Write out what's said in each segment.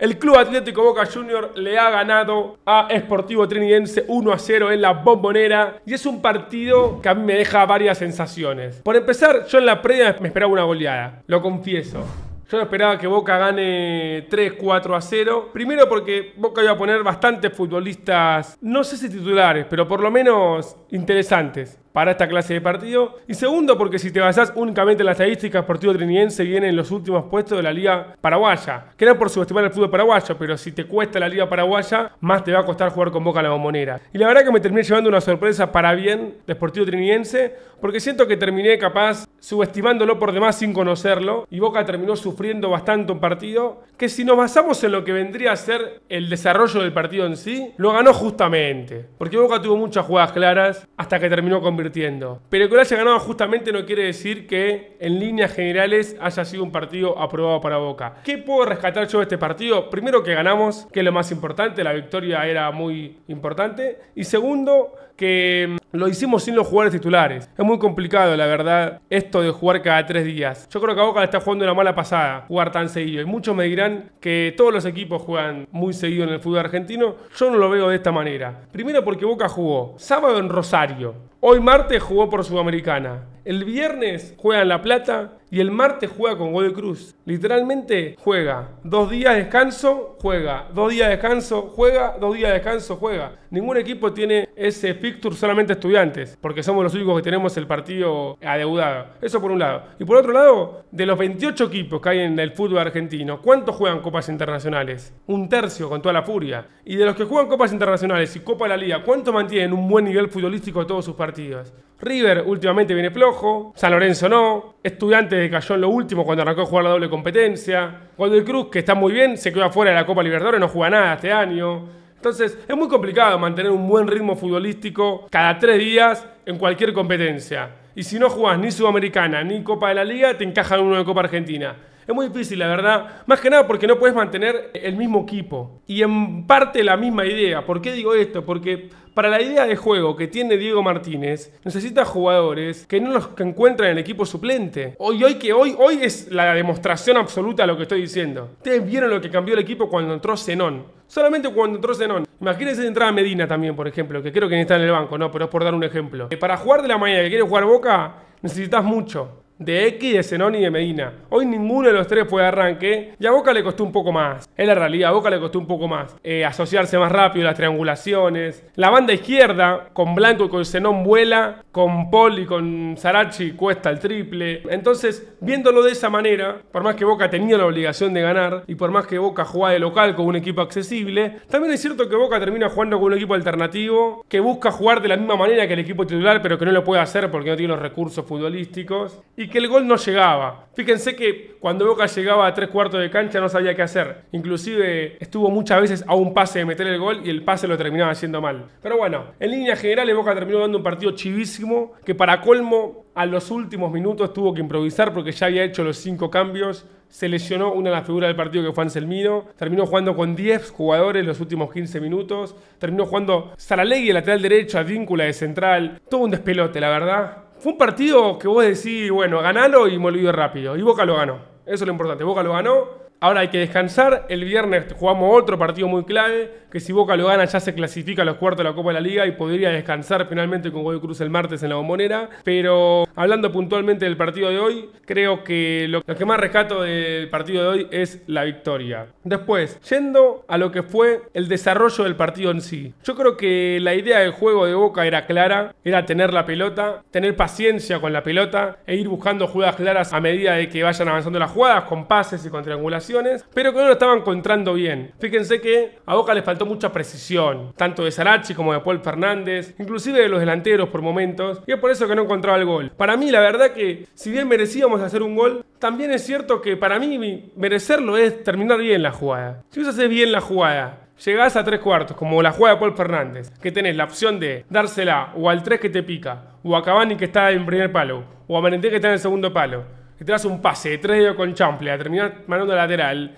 El Club Atlético Boca Junior le ha ganado a Sportivo Trinidense 1 a 0 en la bombonera y es un partido que a mí me deja varias sensaciones. Por empezar, yo en la previa me esperaba una goleada, lo confieso. Yo no esperaba que Boca gane 3-4 a 0. Primero porque Boca iba a poner bastantes futbolistas, no sé si titulares, pero por lo menos interesantes para esta clase de partido. Y segundo, porque si te basás únicamente en las estadísticas, Sportivo Triniense viene en los últimos puestos de la Liga Paraguaya. Que no por subestimar el fútbol paraguayo, pero si te cuesta la Liga Paraguaya, más te va a costar jugar con Boca la bombonera. Y la verdad que me terminé llevando una sorpresa para bien de Sportivo Triniense, porque siento que terminé capaz subestimándolo por demás sin conocerlo. Y Boca terminó sufriendo bastante un partido que si nos basamos en lo que vendría a ser el desarrollo del partido en sí, lo ganó justamente. Porque Boca tuvo muchas jugadas claras hasta que terminó con pero que lo haya ganado justamente no quiere decir que en líneas generales haya sido un partido aprobado para Boca. ¿Qué puedo rescatar yo de este partido? Primero que ganamos, que es lo más importante, la victoria era muy importante. Y segundo, que lo hicimos sin los jugadores titulares. Es muy complicado, la verdad, esto de jugar cada tres días. Yo creo que a Boca le está jugando una mala pasada jugar tan seguido. Y muchos me dirán que todos los equipos juegan muy seguido en el fútbol argentino. Yo no lo veo de esta manera. Primero porque Boca jugó sábado en Rosario. Hoy martes jugó por Sudamericana. El viernes juega en La Plata y el martes juega con Godoy Cruz. Literalmente juega. Dos días de descanso, juega. Dos días de descanso, juega. Dos días de descanso, juega. Ningún equipo tiene ese picture, solamente estudiantes, porque somos los únicos que tenemos el partido adeudado. Eso por un lado. Y por otro lado, de los 28 equipos que hay en el fútbol argentino, ¿cuántos juegan copas internacionales? Un tercio, con toda la furia. Y de los que juegan copas internacionales y Copa de la Liga, cuánto mantienen un buen nivel futbolístico de todos sus partidos? River últimamente viene flojo, San Lorenzo no, Estudiante cayó en lo último cuando arrancó a jugar la doble competencia, el Cruz, que está muy bien, se quedó afuera de la Copa Libertadores, no juega nada este año. Entonces es muy complicado mantener un buen ritmo futbolístico cada tres días en cualquier competencia. Y si no jugás ni Sudamericana ni Copa de la Liga, te encajan uno de Copa Argentina. Es muy difícil, la verdad. Más que nada porque no puedes mantener el mismo equipo. Y en parte la misma idea. ¿Por qué digo esto? Porque para la idea de juego que tiene Diego Martínez, necesita jugadores que no los que encuentran en el equipo suplente. Hoy, hoy, que hoy, hoy es la demostración absoluta de lo que estoy diciendo. Ustedes vieron lo que cambió el equipo cuando entró Zenón. Solamente cuando entró Zenón. Imagínense entrar a Medina también, por ejemplo, que creo que ni está en el banco, ¿no? Pero es por dar un ejemplo. Que eh, para jugar de la mañana, que quiere jugar Boca, necesitas mucho de X, de Zenón y de Medina. Hoy ninguno de los tres fue de arranque y a Boca le costó un poco más. Es la realidad, a Boca le costó un poco más. Eh, asociarse más rápido, las triangulaciones. La banda izquierda, con Blanco y con Zenón vuela, con Paul y con Sarachi cuesta el triple. Entonces, viéndolo de esa manera, por más que Boca tenía la obligación de ganar y por más que Boca juega de local con un equipo accesible, también es cierto que Boca termina jugando con un equipo alternativo que busca jugar de la misma manera que el equipo titular, pero que no lo puede hacer porque no tiene los recursos futbolísticos. Y que el gol no llegaba. Fíjense que cuando Boca llegaba a tres cuartos de cancha no sabía qué hacer. Inclusive estuvo muchas veces a un pase de meter el gol y el pase lo terminaba haciendo mal. Pero bueno, en línea general Boca terminó dando un partido chivísimo que para colmo a los últimos minutos tuvo que improvisar porque ya había hecho los cinco cambios. Se lesionó una de las figuras del partido que fue Anselmino. Terminó jugando con 10 jugadores los últimos 15 minutos. Terminó jugando Saralegui, lateral derecho, a Advíncula de central. Todo un despelote, la verdad. Fue un partido que vos decís, bueno, ganalo y me olvido rápido. Y Boca lo ganó. Eso es lo importante. Boca lo ganó. Ahora hay que descansar. El viernes jugamos otro partido muy clave, que si Boca lo gana ya se clasifica a los cuartos de la Copa de la Liga y podría descansar finalmente con Godoy Cruz el martes en la bombonera. Pero hablando puntualmente del partido de hoy, creo que lo, que más rescato del partido de hoy es la victoria. Después, yendo a lo que fue el desarrollo del partido en sí. Yo creo que la idea del juego de Boca era clara, era tener la pelota, tener paciencia con la pelota e ir buscando jugadas claras a medida de que vayan avanzando las jugadas con pases y con triangulación pero que no lo estaban encontrando bien. Fíjense que a Boca le faltó mucha precisión, tanto de Sarachi como de Paul Fernández, inclusive de los delanteros por momentos, y es por eso que no encontraba el gol. Para mí, la verdad que si bien merecíamos hacer un gol, también es cierto que para mí merecerlo es terminar bien la jugada. Si vos haces bien la jugada, llegás a tres cuartos, como la jugada de Paul Fernández, que tenés la opción de dársela o al tres que te pica, o a Cavani que está en primer palo, o a Manente que está en el segundo palo que te das un pase de tres dedos con a terminar mandando lateral.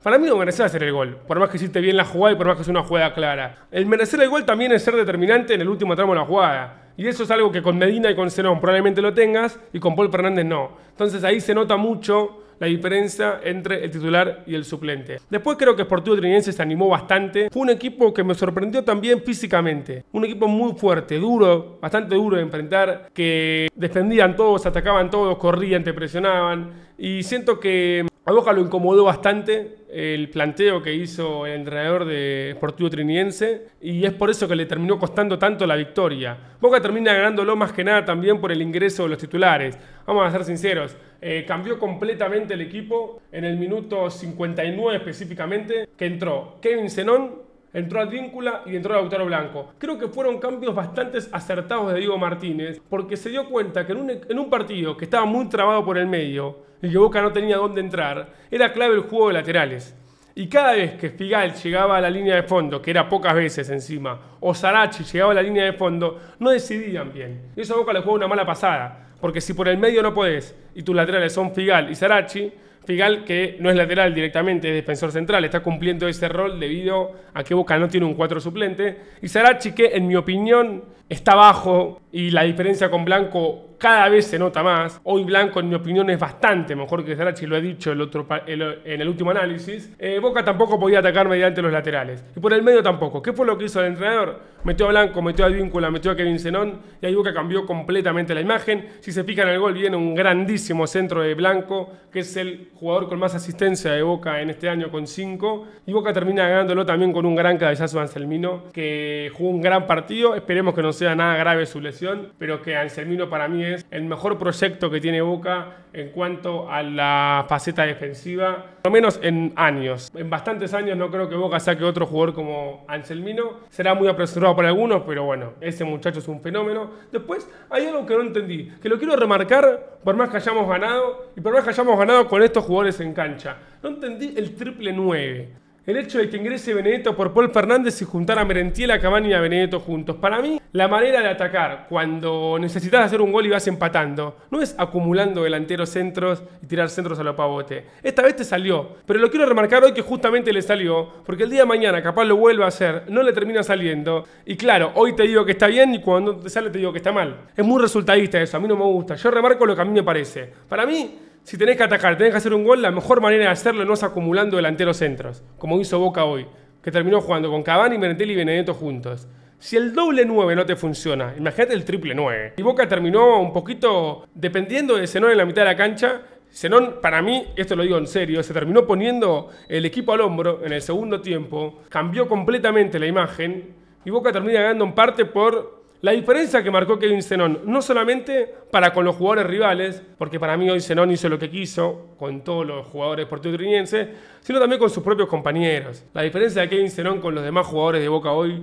Para mí no merece hacer el gol, por más que hiciste bien la jugada y por más que es una jugada clara. El merecer el gol también es ser determinante en el último tramo de la jugada. Y eso es algo que con Medina y con Zenón probablemente lo tengas y con Paul Fernández no. Entonces ahí se nota mucho la diferencia entre el titular y el suplente. Después creo que Sportivo Trinidense se animó bastante. Fue un equipo que me sorprendió también físicamente. Un equipo muy fuerte, duro, bastante duro de enfrentar, que defendían todos, atacaban todos, corrían, te presionaban. Y siento que a Boca lo incomodó bastante el planteo que hizo el entrenador de Sportivo Triniense y es por eso que le terminó costando tanto la victoria. Boca termina ganándolo más que nada también por el ingreso de los titulares. Vamos a ser sinceros, eh, cambió completamente el equipo en el minuto 59 específicamente, que entró Kevin Zenón Entró vínculo y entró Lautaro Blanco. Creo que fueron cambios bastante acertados de Diego Martínez, porque se dio cuenta que e-, en un, partido que estaba muy trabado por el medio y que Boca no tenía dónde entrar, era clave el juego de laterales. Y cada vez que Figal llegaba a la línea de fondo, que era pocas veces encima, o Sarachi llegaba a la línea de fondo, no decidían bien. Y eso a Boca le jugó una mala pasada, porque si por el medio no podés y tus laterales son Figal y Sarachi, Figal, que no es lateral directamente, es defensor central, está cumpliendo ese rol debido a que Boca no tiene un 4 suplente. Y Sarachi, que en mi opinión está bajo y la diferencia con Blanco cada vez se nota más. Hoy Blanco, en mi opinión, es bastante mejor que Zarachi, lo he dicho el otro en el último análisis. Eh, Boca tampoco podía atacar mediante los laterales. Y por el medio tampoco. ¿Qué fue lo que hizo el entrenador? Metió a Blanco, metió a Víncula, metió a Kevin Zenón. Y ahí Boca cambió completamente la imagen. Si se fijan en el gol, viene un grandísimo centro de Blanco, que es el jugador con más asistencia de Boca en este año, con 5. Y Boca termina ganándolo también con un gran cabezazo de Anselmino, que jugó un gran partido. Esperemos que no sea nada grave su lesión, pero que Anselmino para mí el mejor proyecto que tiene Boca en cuanto a la faceta defensiva, por lo menos en años. En bastantes años no creo que Boca saque otro jugador como Anselmino. Será muy apresurado para algunos, pero bueno, ese muchacho es un fenómeno. Después hay algo que no entendí, que lo quiero remarcar por más que hayamos ganado y por más que hayamos ganado con estos jugadores en cancha. No entendí el triple 9. El hecho de que ingrese Benedetto por Paul Fernández y juntar a Merentiel, a Cavani y a Benedetto juntos. Para mí, la manera de atacar cuando necesitas hacer un gol y vas empatando no es acumulando delanteros centros y tirar centros a lo pavote. Esta vez te salió, pero lo quiero remarcar hoy que justamente le salió, porque el día de mañana capaz lo vuelva a hacer, no le termina saliendo. Y claro, hoy te digo que está bien y cuando te sale te digo que está mal. Es muy resultadista eso, a mí no me gusta. Yo remarco lo que a mí me parece. Para mí, si tenés que atacar, tenés que hacer un gol, la mejor manera de hacerlo no es acumulando delanteros centros, como hizo Boca hoy, que terminó jugando con Cavani, Benetelli y Benedetto juntos. Si el doble 9 no te funciona, imagínate el triple 9. Y Boca terminó un poquito dependiendo de Zenón en la mitad de la cancha. Zenón, para mí, esto lo digo en serio, se terminó poniendo el equipo al hombro en el segundo tiempo, cambió completamente la imagen y Boca termina ganando en parte por la diferencia que marcó Kevin Zenón, no solamente para con los jugadores rivales, porque para mí hoy Zenón hizo lo que quiso con todos los jugadores portugueses, sino también con sus propios compañeros. La diferencia de Kevin Zenón con los demás jugadores de Boca hoy,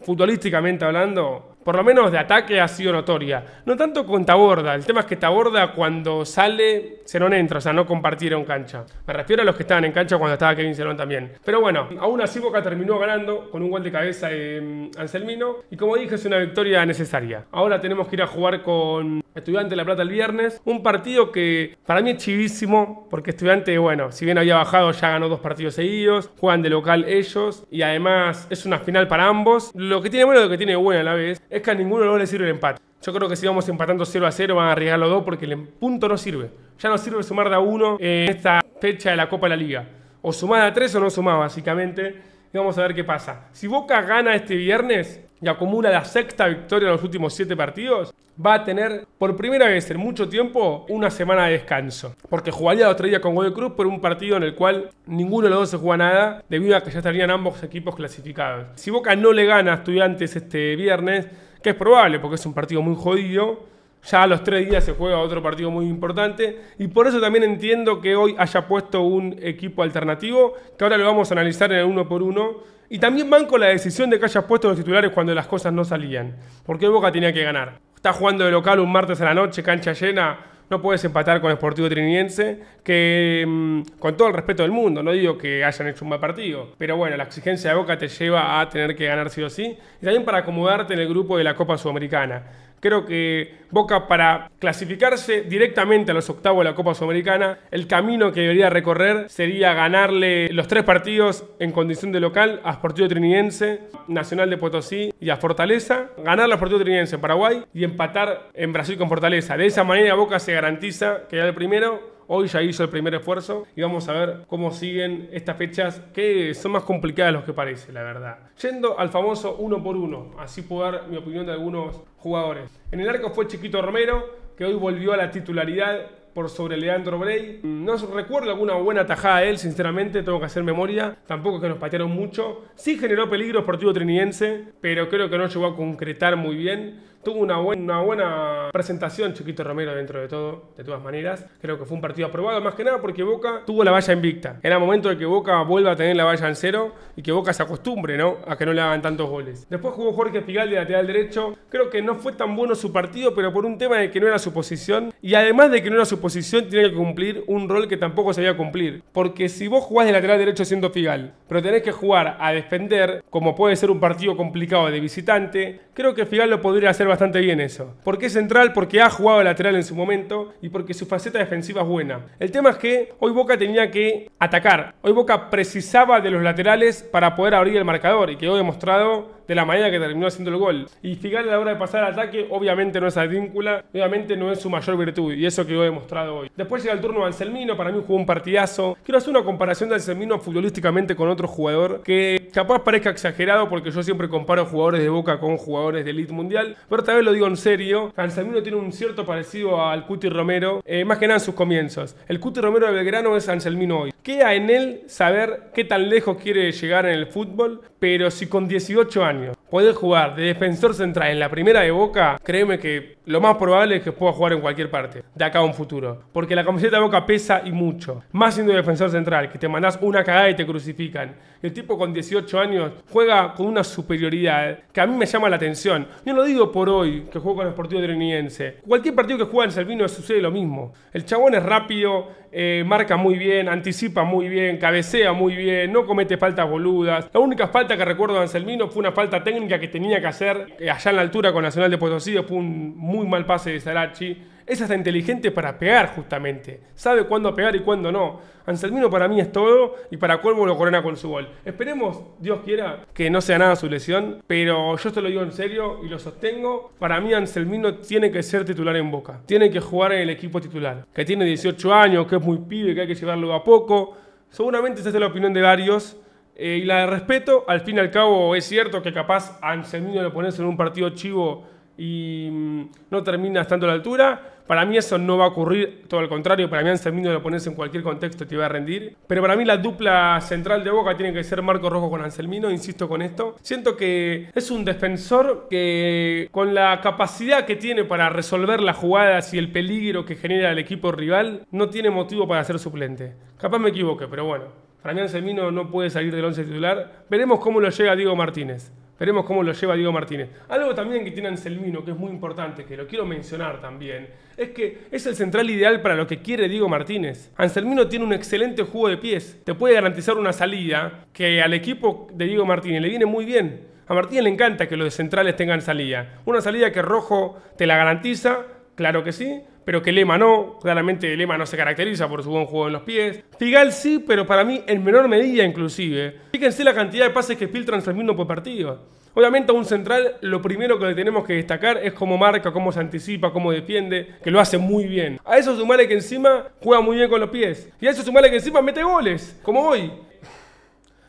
futbolísticamente hablando, por lo menos de ataque, ha sido notoria. No tanto con Taborda, el tema es que Taborda cuando sale, no entra, o sea, no compartieron cancha. Me refiero a los que estaban en cancha cuando estaba Kevin Cerón también. Pero bueno, aún así Boca terminó ganando con un gol de cabeza de mm, Anselmino, y como dije, es una victoria necesaria. Ahora tenemos que ir a jugar con Estudiante de La Plata el viernes, un partido que para mí es chivísimo, porque Estudiante, bueno, si bien había bajado, ya ganó dos partidos seguidos, juegan de local ellos, y además es una final para ambos. Lo que tiene bueno lo que tiene bueno a la vez es que a ninguno de los le sirve el empate. Yo creo que si vamos empatando 0 a 0 van a arriesgar los dos porque el punto no sirve. Ya no sirve sumar de a 1 en esta fecha de la Copa de la Liga. O sumar a 3 o no sumar, básicamente. Y vamos a ver qué pasa. Si Boca gana este viernes y acumula la sexta victoria en los últimos siete partidos, va a tener por primera vez en mucho tiempo una semana de descanso. Porque jugaría otro día con Godoy Cruz por un partido en el cual ninguno de los dos se juega nada, debido a que ya estarían ambos equipos clasificados. Si Boca no le gana a estudiantes este viernes, que es probable porque es un partido muy jodido. Ya a los tres días se juega otro partido muy importante y por eso también entiendo que hoy haya puesto un equipo alternativo, que ahora lo vamos a analizar en el uno por uno. Y también van con la decisión de que haya puesto los titulares cuando las cosas no salían, porque Boca tenía que ganar. Está jugando de local un martes a la noche, cancha llena, no puedes empatar con el Sportivo Triniense, que mm, con todo el respeto del mundo, no digo que hayan hecho un mal partido, pero bueno, la exigencia de Boca te lleva a tener que ganar sí o sí, y también para acomodarte en el grupo de la Copa Sudamericana. Creo que Boca para clasificarse directamente a los octavos de la Copa Sudamericana, el camino que debería recorrer sería ganarle los tres partidos en condición de local a Sportivo Trinidense, Nacional de Potosí y a Fortaleza, ganar a Sportivo Trinidense en Paraguay y empatar en Brasil con Fortaleza. De esa manera Boca se garantiza que ya el primero Hoy ya hizo el primer esfuerzo y vamos a ver cómo siguen estas fechas que son más complicadas de lo que parece, la verdad. Yendo al famoso uno por uno, así puedo dar mi opinión de algunos jugadores. En el arco fue Chiquito Romero, que hoy volvió a la titularidad por sobre Leandro Bray. No recuerdo alguna buena tajada de él, sinceramente, tengo que hacer memoria. Tampoco es que nos patearon mucho. Sí generó peligro partido Triniense, pero creo que no llegó a concretar muy bien. Tuvo una buena, una buena presentación Chiquito Romero dentro de todo, de todas maneras. Creo que fue un partido aprobado, más que nada porque Boca tuvo la valla invicta. Era momento de que Boca vuelva a tener la valla en cero y que Boca se acostumbre, ¿no? A que no le hagan tantos goles. Después jugó Jorge Espigal de lateral derecho. Creo que no fue tan bueno su partido, pero por un tema de que no era su posición. Y además de que no era su posición, posición tiene que cumplir un rol que tampoco se sabía cumplir. Porque si vos jugás de lateral derecho siendo Figal, pero tenés que jugar a defender, como puede ser un partido complicado de visitante, creo que Figal lo podría hacer bastante bien eso. Porque es central, porque ha jugado lateral en su momento y porque su faceta defensiva es buena. El tema es que hoy Boca tenía que atacar. Hoy Boca precisaba de los laterales para poder abrir el marcador y quedó demostrado de la manera que terminó haciendo el gol. Y Figal a la hora de pasar al ataque obviamente no es adíncula, obviamente no es su mayor virtud y eso quedó demostrado hoy. Después llega el turno de Anselmino, para mí jugó un partidazo. Quiero hacer una comparación de Anselmino futbolísticamente con otro jugador que capaz parezca exagerado porque yo siempre comparo jugadores de Boca con jugadores de Elite Mundial, pero tal vez lo digo en serio. Anselmino tiene un cierto parecido al Cuti Romero, eh, más que nada en sus comienzos. El Cuti Romero de Belgrano es Anselmino hoy. Queda en él saber qué tan lejos quiere llegar en el fútbol, pero si con 18 años puede jugar de defensor central en la primera de Boca, créeme que lo más probable es que pueda jugar en cualquier parte, de acá a un futuro porque la camiseta de Boca pesa y mucho. Más siendo defensor central, que te mandás una cagada y te crucifican. El tipo con 18 años juega con una superioridad que a mí me llama la atención. Yo lo digo por hoy, que juego con el Sportivo Triniense. Cualquier partido que juega en sucede lo mismo. El chabón es rápido, eh, marca muy bien, anticipa muy bien, cabecea muy bien, no comete faltas boludas. La única falta que recuerdo de Anselmino fue una falta técnica que tenía que hacer eh, allá en la altura con Nacional de Potosí, fue un muy mal pase de Sarachi es hasta inteligente para pegar justamente. Sabe cuándo pegar y cuándo no. Anselmino para mí es todo y para Cuervo lo corona con su gol. Esperemos, Dios quiera, que no sea nada su lesión, pero yo te lo digo en serio y lo sostengo. Para mí Anselmino tiene que ser titular en Boca. Tiene que jugar en el equipo titular. Que tiene 18 años, que es muy pibe, que hay que llevarlo a poco. Seguramente esa es la opinión de varios. Eh, y la de respeto, al fin y al cabo es cierto que capaz Anselmino lo pones en un partido chivo y mm, no termina estando a la altura. Para mí eso no va a ocurrir, todo al contrario, para mí Anselmino lo pones en cualquier contexto te va a rendir. Pero para mí la dupla central de Boca tiene que ser Marco Rojo con Anselmino, insisto con esto. Siento que es un defensor que con la capacidad que tiene para resolver las jugadas y el peligro que genera el equipo rival, no tiene motivo para ser suplente. Capaz me equivoque, pero bueno. Para mí Anselmino no puede salir del once titular. Veremos cómo lo llega Diego Martínez. Veremos cómo lo lleva Diego Martínez. Algo también que tiene Anselmino, que es muy importante, que lo quiero mencionar también, es que es el central ideal para lo que quiere Diego Martínez. Anselmino tiene un excelente juego de pies, te puede garantizar una salida que al equipo de Diego Martínez le viene muy bien. A Martínez le encanta que los centrales tengan salida. Una salida que Rojo te la garantiza, claro que sí, pero que Lema no. Claramente Lema no se caracteriza por su buen juego en los pies. Figal sí, pero para mí en menor medida inclusive. Fíjense la cantidad de pases que en Selvino por partido. Obviamente a un central lo primero que le tenemos que destacar es cómo marca, cómo se anticipa, cómo defiende, que lo hace muy bien. A eso sumale que encima juega muy bien con los pies. Y a eso sumale que encima mete goles, como hoy.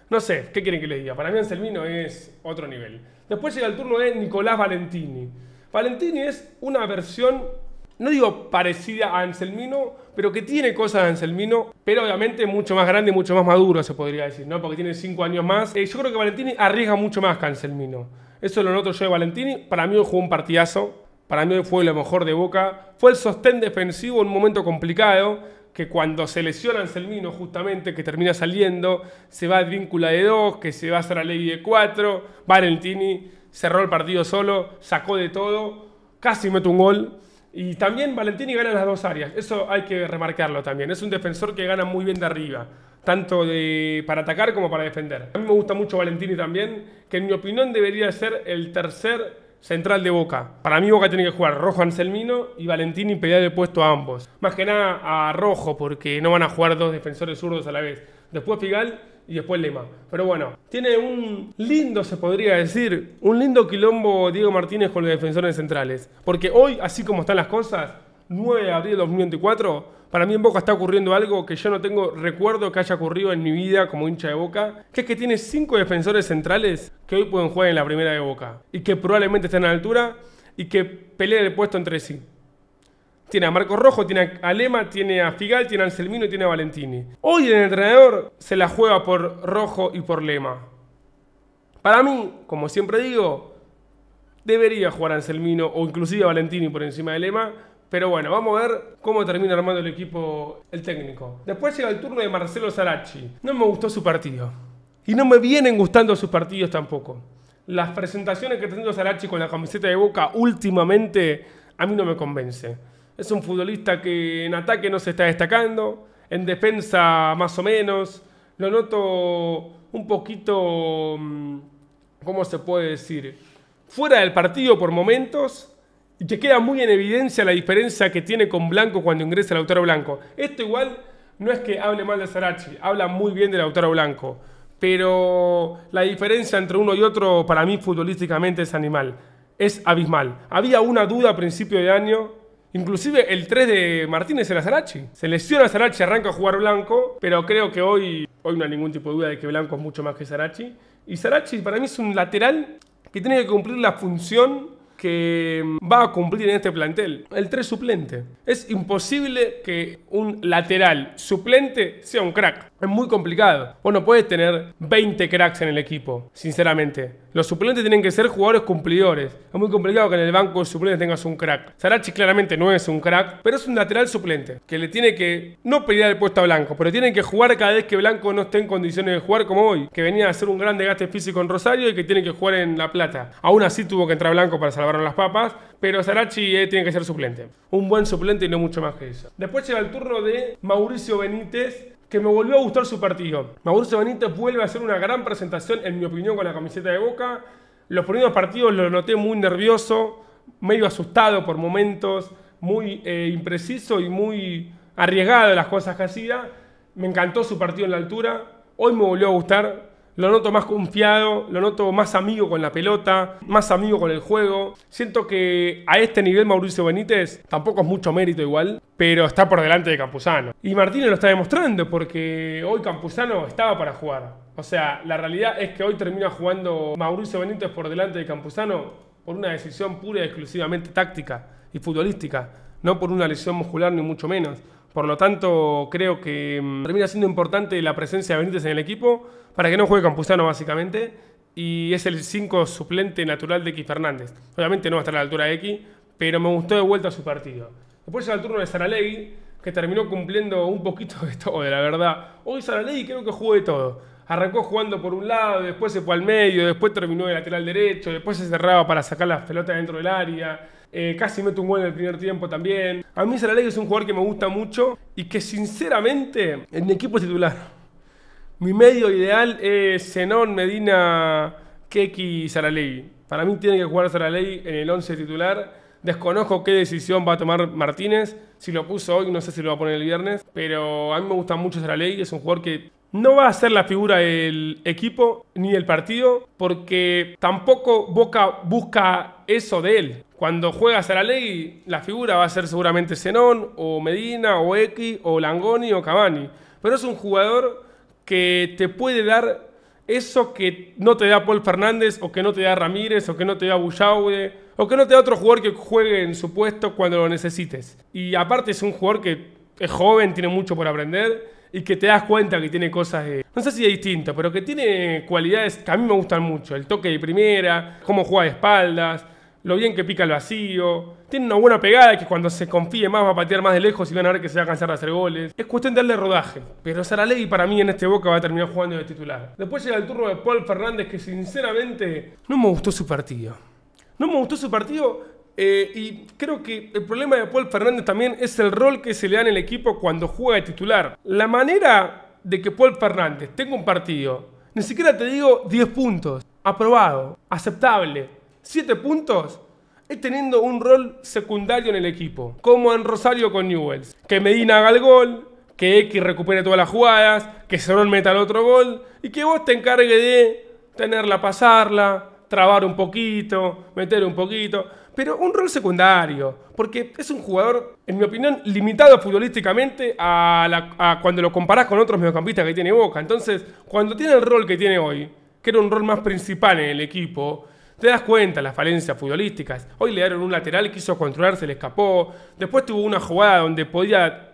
No sé, ¿qué quieren que le diga? Para mí Anselmino es otro nivel. Después llega el turno de Nicolás Valentini. Valentini es una versión no digo parecida a Anselmino, pero que tiene cosas de Anselmino, pero obviamente mucho más grande y mucho más maduro, se podría decir, ¿no? Porque tiene cinco años más. Eh, yo creo que Valentini arriesga mucho más que Anselmino. Eso lo noto yo de Valentini. Para mí hoy jugó un partidazo. Para mí hoy fue lo mejor de Boca. Fue el sostén defensivo en un momento complicado, que cuando se lesiona Anselmino justamente, que termina saliendo, se va a víncula de dos, que se va a hacer a Ley de cuatro. Valentini cerró el partido solo, sacó de todo, casi mete un gol y también Valentini gana en las dos áreas, eso hay que remarcarlo también. Es un defensor que gana muy bien de arriba, tanto para atacar como para defender. A mí me gusta mucho Valentini también, que en mi opinión debería ser el tercer central de Boca. Para mí Boca tiene que jugar Rojo Anselmino y Valentini pelear de puesto a ambos. Más que nada a Rojo, porque no van a jugar dos defensores zurdos a la vez. Después Figal y después lema Pero bueno, tiene un lindo, se podría decir, un lindo quilombo Diego Martínez con los defensores centrales. Porque hoy, así como están las cosas, 9 de abril de 2024, para mí en Boca está ocurriendo algo que yo no tengo recuerdo que haya ocurrido en mi vida como hincha de Boca, que es que tiene 5 defensores centrales que hoy pueden jugar en la primera de Boca y que probablemente estén a la altura y que peleen el puesto entre sí. Tiene a Marco Rojo, tiene a Lema, tiene a Figal, tiene a Anselmino y tiene a Valentini. Hoy el entrenador se la juega por Rojo y por Lema. Para mí, como siempre digo, debería jugar a Anselmino o inclusive a Valentini por encima de Lema. Pero bueno, vamos a ver cómo termina armando el equipo el técnico. Después llega el turno de Marcelo Saracchi. No me gustó su partido. Y no me vienen gustando sus partidos tampoco. Las presentaciones que está haciendo Saracchi con la camiseta de Boca últimamente a mí no me convence. Es un futbolista que en ataque no se está destacando, en defensa más o menos. Lo noto un poquito, mm, ¿cómo se puede decir? Fuera del partido por momentos y que queda muy en evidencia la diferencia que tiene con Blanco cuando ingresa el autor Blanco. Esto igual no es que hable mal de Sarachi, habla muy bien del autor Blanco. Pero la diferencia entre uno y otro para mí futbolísticamente es animal, es abismal. Había una duda a principio de año Inclusive el 3 de Martínez era Sarachi. Se lesiona Sarachi, arranca a jugar Blanco, pero creo que hoy, hoy no hay ningún tipo de duda de que Blanco es mucho más que Sarachi. Y Sarachi para mí es un lateral que tiene que cumplir la función que va a cumplir en este plantel. El 3 suplente. Es imposible que un lateral suplente sea un crack. Es muy complicado. Vos no puedes tener 20 cracks en el equipo, sinceramente. Los suplentes tienen que ser jugadores cumplidores. Es muy complicado que en el banco de suplentes tengas un crack. Sarachi claramente no es un crack, pero es un lateral suplente que le tiene que no pelear el puesto a Blanco, pero tiene que jugar cada vez que Blanco no esté en condiciones de jugar como hoy, que venía a hacer un gran desgaste físico en Rosario y que tiene que jugar en La Plata. Aún así tuvo que entrar Blanco para salvar a las papas, pero Sarachi eh, tiene que ser suplente. Un buen suplente y no mucho más que eso. Después llega el turno de Mauricio Benítez, que me volvió a gustar su partido. Mauricio Benítez vuelve a hacer una gran presentación, en mi opinión, con la camiseta de Boca. Los primeros partidos lo noté muy nervioso, medio asustado por momentos, muy eh, impreciso y muy arriesgado de las cosas que hacía. Me encantó su partido en la altura. Hoy me volvió a gustar, lo noto más confiado, lo noto más amigo con la pelota, más amigo con el juego. Siento que a este nivel Mauricio Benítez tampoco es mucho mérito igual, pero está por delante de Campuzano. Y Martínez lo está demostrando porque hoy Campuzano estaba para jugar. O sea, la realidad es que hoy termina jugando Mauricio Benítez por delante de Campuzano por una decisión pura y exclusivamente táctica y futbolística, no por una lesión muscular ni mucho menos. Por lo tanto, creo que mm, termina siendo importante la presencia de Benítez en el equipo para que no juegue Campuzano, básicamente. Y es el 5 suplente natural de X Fernández. Obviamente no va a estar a la altura de X, pero me gustó de vuelta su partido. Después llega el turno de Saralegui, que terminó cumpliendo un poquito de todo, de la verdad. Hoy Saralegui creo que jugó de todo. Arrancó jugando por un lado, después se fue al medio, después terminó de lateral derecho, después se cerraba para sacar la pelota dentro del área eh, casi mete un gol en el primer tiempo también. A mí Saralegui es un jugador que me gusta mucho y que sinceramente en mi equipo titular, mi medio ideal es Zenón, Medina, Keki y Saralegui. Para mí tiene que jugar Saralegui en el 11 titular. Desconozco qué decisión va a tomar Martínez. Si lo puso hoy, no sé si lo va a poner el viernes. Pero a mí me gusta mucho Saralegui. Es un jugador que no va a ser la figura del equipo ni del partido porque tampoco Boca busca eso de él. Cuando juegas a la ley, la figura va a ser seguramente Zenón o Medina o Equi o Langoni o Cavani. Pero es un jugador que te puede dar eso que no te da Paul Fernández o que no te da Ramírez o que no te da Bullaude o que no te da otro jugador que juegue en su puesto cuando lo necesites. Y aparte es un jugador que es joven, tiene mucho por aprender y que te das cuenta que tiene cosas de, no sé si es distinto, pero que tiene cualidades que a mí me gustan mucho. El toque de primera, cómo juega de espaldas, lo bien que pica el vacío. Tiene una buena pegada que cuando se confíe más va a patear más de lejos y van a ver que se va a cansar de hacer goles. Es cuestión de darle rodaje, pero Saralegui para mí en este Boca va a terminar jugando de titular. Después llega el turno de Paul Fernández que sinceramente no me gustó su partido. No me gustó su partido eh, y creo que el problema de Paul Fernández también es el rol que se le da en el equipo cuando juega de titular. La manera de que Paul Fernández tenga un partido, ni siquiera te digo 10 puntos, aprobado, aceptable, 7 puntos, es teniendo un rol secundario en el equipo. Como en Rosario con Newells. Que Medina haga el gol, que X recupere todas las jugadas, que Cerón meta el otro gol y que vos te encargue de tenerla, pasarla, trabar un poquito, meter un poquito pero un rol secundario, porque es un jugador, en mi opinión, limitado futbolísticamente a, cuando lo comparás con otros mediocampistas que tiene Boca. Entonces, cuando tiene el rol que tiene hoy, que era un rol más principal en el equipo, te das cuenta las falencias futbolísticas. Hoy le dieron un lateral, quiso controlar, se le escapó. Después tuvo una jugada donde podía.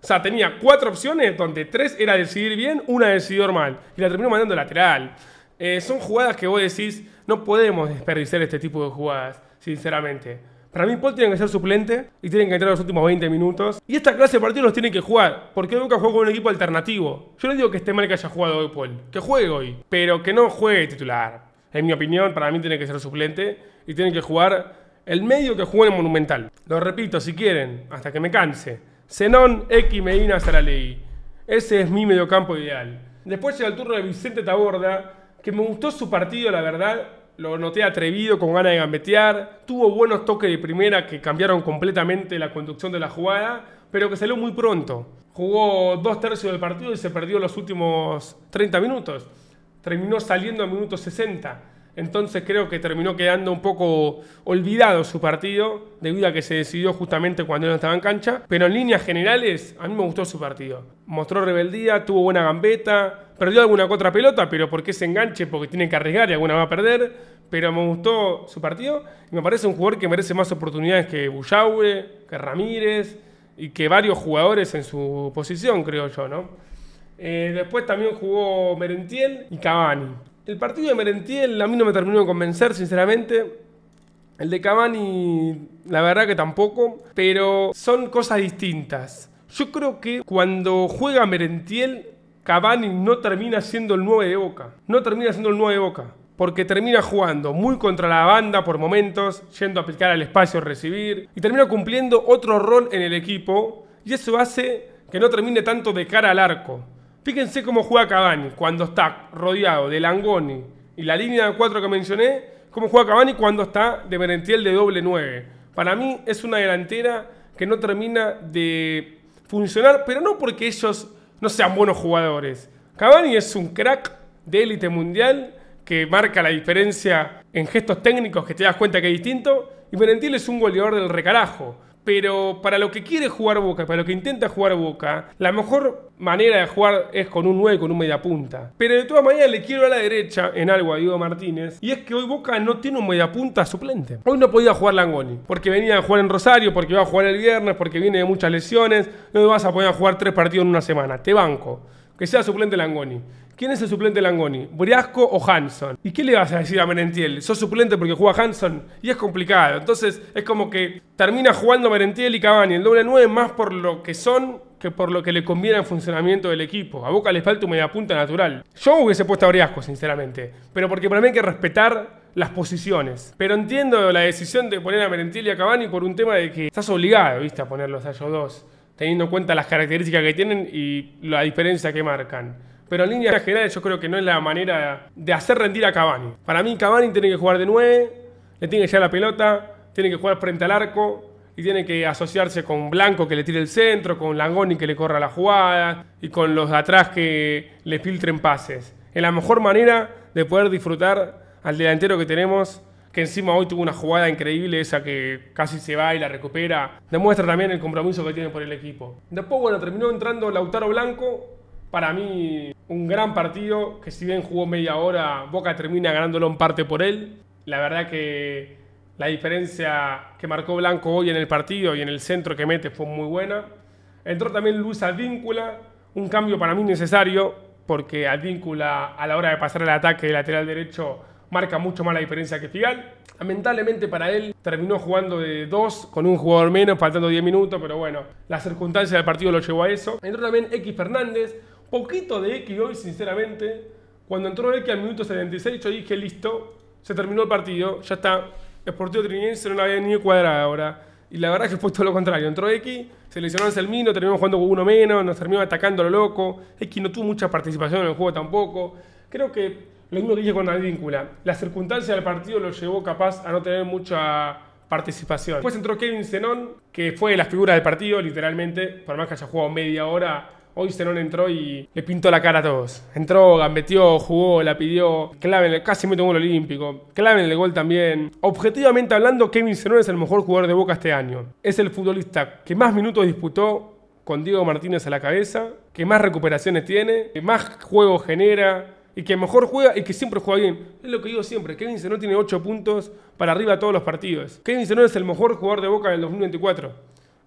O sea, tenía cuatro opciones, donde tres era decidir bien, una decidió mal. Y la terminó mandando lateral. Eh, son jugadas que vos decís, no podemos desperdiciar este tipo de jugadas sinceramente. Para mí Paul tiene que ser suplente y tiene que entrar los últimos 20 minutos. Y esta clase de partidos los tiene que jugar, porque nunca juega con un equipo alternativo. Yo no digo que esté mal que haya jugado hoy Paul, que juegue hoy, pero que no juegue titular. En mi opinión, para mí tiene que ser suplente y tiene que jugar el medio que juega en Monumental. Lo repito, si quieren, hasta que me canse. Zenón, X, Medina, ley Ese es mi mediocampo ideal. Después llega el turno de Vicente Taborda, que me gustó su partido, la verdad, lo noté atrevido, con ganas de gambetear, tuvo buenos toques de primera que cambiaron completamente la conducción de la jugada, pero que salió muy pronto. Jugó dos tercios del partido y se perdió los últimos 30 minutos. Terminó saliendo a minutos 60 entonces creo que terminó quedando un poco olvidado su partido, debido a que se decidió justamente cuando él no estaba en cancha. Pero en líneas generales, a mí me gustó su partido. Mostró rebeldía, tuvo buena gambeta, perdió alguna otra pelota, pero porque se enganche, porque tiene que arriesgar y alguna va a perder. Pero me gustó su partido y me parece un jugador que merece más oportunidades que bullaue que Ramírez y que varios jugadores en su posición, creo yo, ¿no? Eh, después también jugó Merentiel y Cavani. El partido de Merentiel a mí no me terminó de convencer, sinceramente. El de Cavani, la verdad que tampoco, pero son cosas distintas. Yo creo que cuando juega Merentiel, Cavani no termina siendo el 9 de Boca. No termina siendo el 9 de Boca. Porque termina jugando muy contra la banda por momentos, yendo a picar al espacio, a recibir. Y termina cumpliendo otro rol en el equipo. Y eso hace que no termine tanto de cara al arco. Fíjense cómo juega Cavani cuando está rodeado de Langoni y la línea de cuatro que mencioné, cómo juega Cavani cuando está de Merentiel de doble 9. Para mí es una delantera que no termina de funcionar, pero no porque ellos no sean buenos jugadores. Cavani es un crack de élite mundial que marca la diferencia en gestos técnicos que te das cuenta que es distinto. Y Merentiel es un goleador del recarajo. Pero para lo que quiere jugar Boca, para lo que intenta jugar Boca, la mejor manera de jugar es con un 9, con un mediapunta. Pero de todas maneras le quiero a la derecha en algo a Diego Martínez. Y es que hoy Boca no tiene un mediapunta suplente. Hoy no podía jugar Langoni. Porque venía a jugar en Rosario, porque iba a jugar el viernes, porque viene de muchas lesiones. No vas a poder jugar tres partidos en una semana. Te banco. Que sea suplente Langoni. ¿Quién es el suplente Langoni? ¿Briasco o Hanson? ¿Y qué le vas a decir a Merentiel? Sos suplente porque juega Hanson y es complicado. Entonces es como que termina jugando Merentiel y Cavani. El doble 9 más por lo que son que por lo que le conviene al funcionamiento del equipo. A Boca le falta un mediapunta natural. Yo hubiese puesto a Briasco, sinceramente. Pero porque para mí hay que respetar las posiciones. Pero entiendo la decisión de poner a Merentiel y a Cavani por un tema de que estás obligado, viste, a ponerlos a ellos dos. Teniendo en cuenta las características que tienen y la diferencia que marcan pero en líneas generales yo creo que no es la manera de hacer rendir a Cavani. Para mí Cavani tiene que jugar de nueve, le tiene que llegar la pelota, tiene que jugar frente al arco y tiene que asociarse con Blanco que le tire el centro, con Langoni que le corra la jugada y con los de atrás que le filtren pases. Es la mejor manera de poder disfrutar al delantero que tenemos que encima hoy tuvo una jugada increíble, esa que casi se va y la recupera. Demuestra también el compromiso que tiene por el equipo. Después, bueno, terminó entrando Lautaro Blanco, para mí, un gran partido, que si bien jugó media hora, Boca termina ganándolo en parte por él. La verdad que la diferencia que marcó Blanco hoy en el partido y en el centro que mete fue muy buena. Entró también Luis Advíncula, un cambio para mí necesario, porque Advíncula a la hora de pasar el ataque de lateral derecho marca mucho más la diferencia que Figal. Lamentablemente para él terminó jugando de dos con un jugador menos, faltando 10 minutos, pero bueno, la circunstancia del partido lo llevó a eso. Entró también X Fernández, poquito de X hoy, sinceramente. Cuando entró X al minuto 76, yo dije, listo, se terminó el partido, ya está. Esportivo Triniense no la había ni cuadrada ahora. Y la verdad es que fue todo lo contrario. Entró X, se lesionó Anselmino, terminamos jugando con uno menos, nos terminó atacando lo loco. X no tuvo mucha participación en el juego tampoco. Creo que lo mismo que dije con Advíncula. La circunstancia del partido lo llevó capaz a no tener mucha participación. Después entró Kevin Zenón, que fue la figura del partido, literalmente, por más que haya jugado media hora, Hoy Zenón entró y le pintó la cara a todos. Entró, gambeteó, jugó, la pidió. Claven, casi me un gol olímpico. en el gol también. Objetivamente hablando, Kevin Cenón es el mejor jugador de Boca este año. Es el futbolista que más minutos disputó con Diego Martínez a la cabeza, que más recuperaciones tiene, que más juego genera, y que mejor juega y que siempre juega bien. Es lo que digo siempre, Kevin Zenón tiene 8 puntos para arriba todos los partidos. Kevin Zenón es el mejor jugador de Boca del 2024.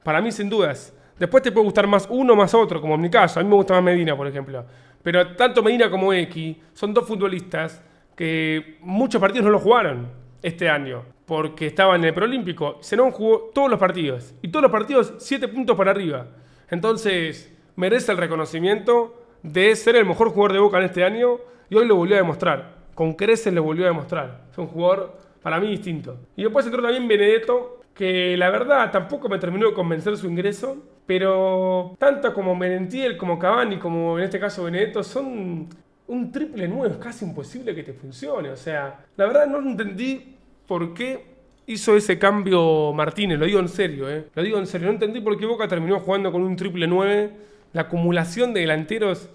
Para mí, sin dudas. Después te puede gustar más uno más otro, como en mi caso. A mí me gusta más Medina, por ejemplo. Pero tanto Medina como X son dos futbolistas que muchos partidos no lo jugaron este año. Porque estaban en el Prolímpico. Zenón jugó todos los partidos. Y todos los partidos, siete puntos para arriba. Entonces, merece el reconocimiento de ser el mejor jugador de Boca en este año. Y hoy lo volvió a demostrar. Con creces lo volvió a demostrar. Es un jugador, para mí, distinto. Y después entró también Benedetto, que la verdad tampoco me terminó de convencer su ingreso pero tanto como Merentiel, como Cavani, como en este caso Benedetto, son un triple 9 Es casi imposible que te funcione. O sea, la verdad no entendí por qué hizo ese cambio Martínez, lo digo en serio, ¿eh? Lo digo en serio, no entendí por qué Boca terminó jugando con un triple 9. La acumulación de delanteros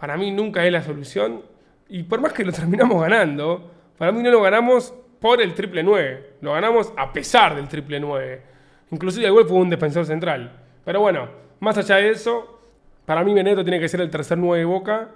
para mí nunca es la solución. Y por más que lo terminamos ganando, para mí no lo ganamos por el triple 9. Lo ganamos a pesar del triple 9. Inclusive el fue un defensor central. Pero bueno, más allá de eso, para mí veneto tiene que ser el tercer 9 de Boca,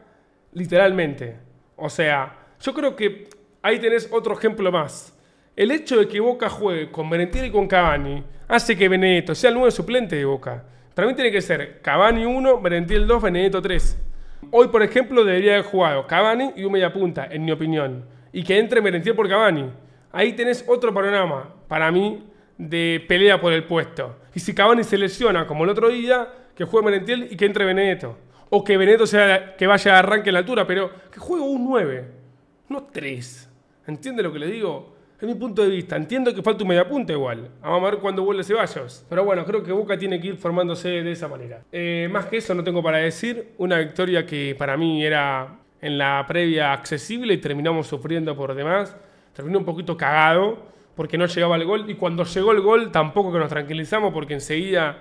literalmente. O sea, yo creo que ahí tenés otro ejemplo más. El hecho de que Boca juegue con Benedetto y con Cavani hace que Benedetto sea el 9 suplente de Boca. Para mí tiene que ser Cavani 1, Benedetto 2, veneto 3. Hoy, por ejemplo, debería haber jugado Cavani y un punta, en mi opinión. Y que entre Merentiel por Cavani. Ahí tenés otro panorama, para mí, de pelea por el puesto. Y si Cavani se lesiona, como el otro día, que juegue Merentiel y que entre Benedetto. O que Benedetto sea, que vaya a arranque en la altura, pero que juegue un 9, no 3. ¿Entiende lo que le digo? Es mi punto de vista. Entiendo que falta un mediapunta igual. a ver cuándo vuelve Ceballos. Pero bueno, creo que Boca tiene que ir formándose de esa manera. Eh, más que eso no tengo para decir. Una victoria que para mí era en la previa accesible y terminamos sufriendo por demás. Terminé un poquito cagado porque no llegaba el gol. Y cuando llegó el gol, tampoco que nos tranquilizamos, porque enseguida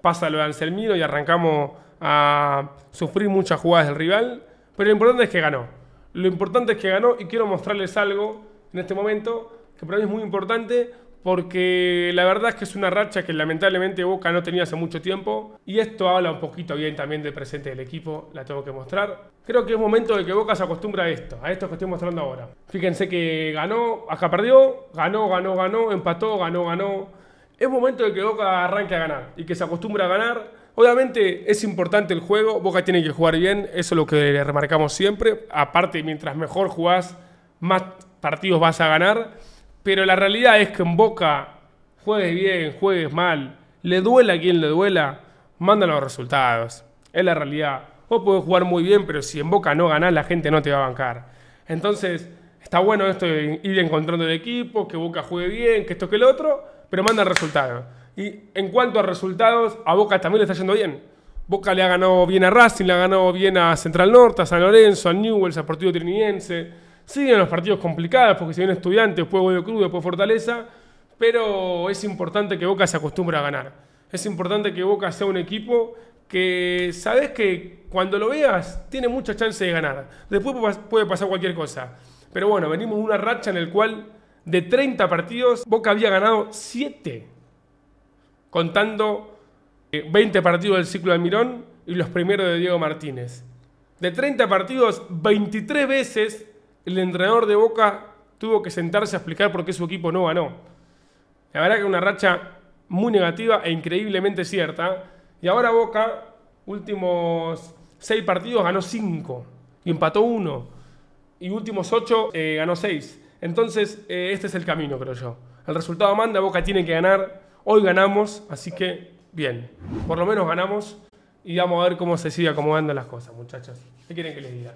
pasa lo de Anselmino y arrancamos a sufrir muchas jugadas del rival. Pero lo importante es que ganó. Lo importante es que ganó y quiero mostrarles algo en este momento que para mí es muy importante porque la verdad es que es una racha que lamentablemente Boca no tenía hace mucho tiempo y esto habla un poquito bien también del presente del equipo, la tengo que mostrar. Creo que es momento de que Boca se acostumbre a esto, a esto que estoy mostrando ahora. Fíjense que ganó, acá perdió, ganó, ganó, ganó, empató, ganó, ganó. Es momento de que Boca arranque a ganar y que se acostumbre a ganar. Obviamente es importante el juego, Boca tiene que jugar bien, eso es lo que le remarcamos siempre. Aparte, mientras mejor jugás, más partidos vas a ganar pero la realidad es que en Boca, juegues bien, juegues mal, le duela a quien le duela, manda los resultados. Es la realidad. Vos podés jugar muy bien, pero si en Boca no ganás, la gente no te va a bancar. Entonces, está bueno esto de ir encontrando el equipo, que Boca juegue bien, que esto que el otro, pero manda resultados. Y en cuanto a resultados, a Boca también le está yendo bien. Boca le ha ganado bien a Racing, le ha ganado bien a Central Norte, a San Lorenzo, a Newell's, a Sportivo Trinidense... Siguen los partidos complicados porque si viene Estudiantes, después Guido Cruz, después Fortaleza, pero es importante que Boca se acostumbre a ganar. Es importante que Boca sea un equipo que sabes que cuando lo veas tiene mucha chance de ganar. Después puede pasar cualquier cosa. Pero bueno, venimos de una racha en el cual de 30 partidos Boca había ganado 7. Contando 20 eh, partidos del ciclo de Mirón y los primeros de Diego Martínez. De 30 partidos, 23 veces el entrenador de Boca tuvo que sentarse a explicar por qué su equipo no ganó. La verdad que una racha muy negativa e increíblemente cierta. Y ahora Boca, últimos seis partidos, ganó cinco y empató uno. Y últimos ocho eh, ganó seis. Entonces, eh, este es el camino, creo yo. El resultado manda, Boca tiene que ganar. Hoy ganamos, así que bien. Por lo menos ganamos y vamos a ver cómo se sigue acomodando las cosas, muchachos. ¿Qué quieren que les diga?